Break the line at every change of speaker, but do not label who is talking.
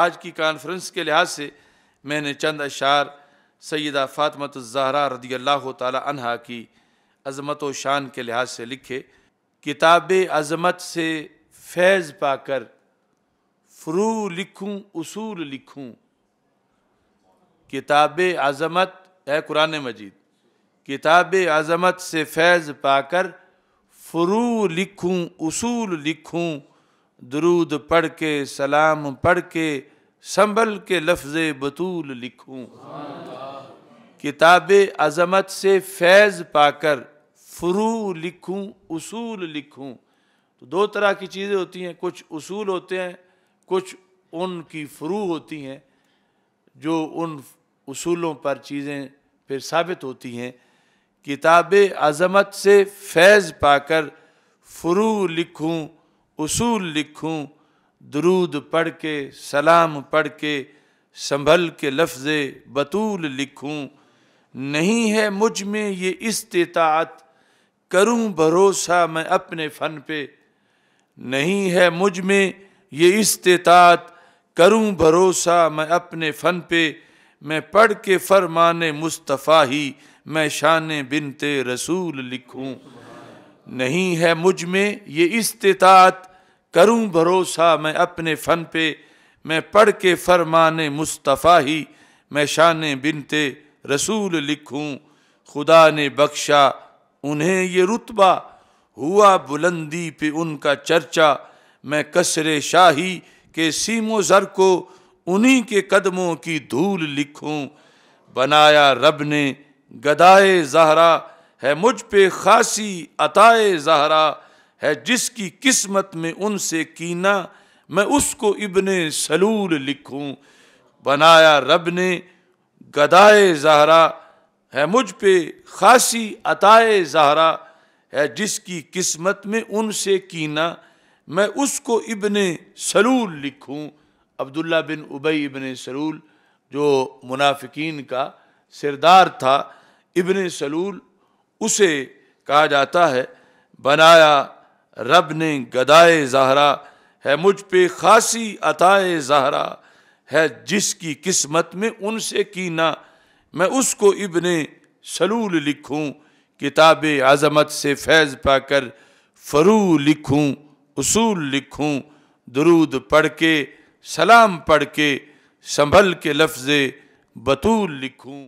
आज की कॉन्फ्रेंस के लिहाज से मैंने चंद अशार सैदा फ़ातमत ज़हरा रदी अल्लाह तहा की अज़मत व शान के लिहाज से लिखे किताब अज़मत से फैज़ पाकर फ्रू लिखूँ असूल लिखूँ किताब अज़मत है कुरान मजीद किताब अज़मत से फैज़ पाकर फ्रू लिखूँ असूल लिखूँ दरूद पढ़ के सलाम पढ़ के संभल के लफ्ज़ बतूल लिखूँ किताब अज़मत से फैज़ पाकर फ्रू लिखूँ उसूल लिखूँ तो दो तरह की चीज़ें होती हैं कुछ उसूल होते हैं कुछ उनकी फ्रू होती हैं जो उन उसूलों पर चीज़ें फिर साबित होती हैं किताब अज़मत से फैज़ पाकर फ्रू लिखूँ उसूल लिखूं दरूद पढ़ के सलाम पढ़ के संभल के लफ्ज़ बतूल लिखूं नहीं है मुझ में ये इस्तात करूं भरोसा मैं अपने फ़न पे नहीं है मुझ में ये इस्तात करूं भरोसा मैं अपने फ़न पे मैं पढ़ के फरमान मुस्तफ़ा ही मैं शान बिनते रसूल लिखूं नहीं है मुझ में ये इस्तात करूं भरोसा मैं अपने फ़न पे मैं पढ़ के फरमाने मुस्तफ़ा ही मैं शान बिनते रसूल लिखूं खुदा ने बख्शा उन्हें ये रुतबा हुआ बुलंदी पे उनका चर्चा मैं कसर शाही के सीमो ज़र को उन्हीं के कदमों की धूल लिखूं बनाया रब ने गदाए जहरा है मुझ पे खासी अताए जहरा है जिसकी किस्मत में उनसे कीना मैं उसको इबन सलूल लिखूं बनाया रब ने गदाए जहरा है मुझ पे खासी अताए जहरा है जिसकी किस्मत में उनसे कीना मैं उसको इबन सलूल लिखूं अब्दुल्ला बिन उबई इबन सलूल जो मुनाफिकीन का सिरदार था इबन सलूल उसे कहा जाता है बनाया रब ने गदाए जहरा है मुझ पे खासी अताए जहरा है जिसकी किस्मत में उनसे की ना मैं उसको इबन सलूल लिखूं किताब आज़मत से फैज़ पाकर फ़रू लिखूं उसूल लिखूं दरूद पढ़ के सलाम पढ़ के संभल के लफ्ज़ बतूल लिखूं